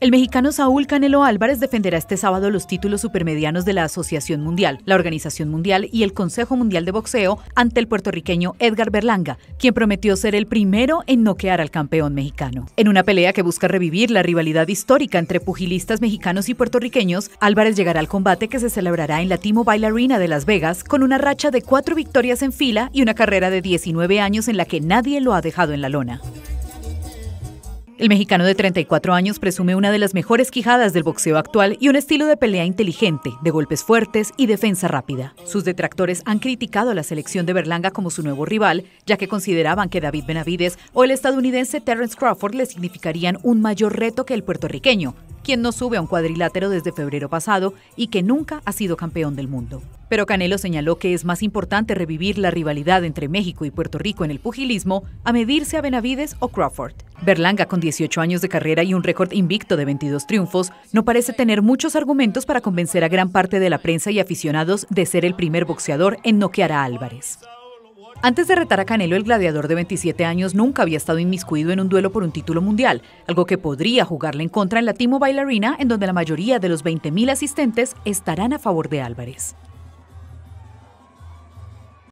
El mexicano Saúl Canelo Álvarez defenderá este sábado los títulos supermedianos de la Asociación Mundial, la Organización Mundial y el Consejo Mundial de Boxeo ante el puertorriqueño Edgar Berlanga, quien prometió ser el primero en noquear al campeón mexicano. En una pelea que busca revivir la rivalidad histórica entre pugilistas mexicanos y puertorriqueños, Álvarez llegará al combate que se celebrará en la Timo Bailarina de Las Vegas con una racha de cuatro victorias en fila y una carrera de 19 años en la que nadie lo ha dejado en la lona. El mexicano de 34 años presume una de las mejores quijadas del boxeo actual y un estilo de pelea inteligente, de golpes fuertes y defensa rápida. Sus detractores han criticado a la selección de Berlanga como su nuevo rival, ya que consideraban que David Benavides o el estadounidense Terence Crawford le significarían un mayor reto que el puertorriqueño, quien no sube a un cuadrilátero desde febrero pasado y que nunca ha sido campeón del mundo. Pero Canelo señaló que es más importante revivir la rivalidad entre México y Puerto Rico en el pugilismo a medirse a Benavides o Crawford. Berlanga, con 18 años de carrera y un récord invicto de 22 triunfos, no parece tener muchos argumentos para convencer a gran parte de la prensa y aficionados de ser el primer boxeador en noquear a Álvarez. Antes de retar a Canelo, el gladiador de 27 años nunca había estado inmiscuido en un duelo por un título mundial, algo que podría jugarle en contra en la Timo Bailarina, en donde la mayoría de los 20.000 asistentes estarán a favor de Álvarez.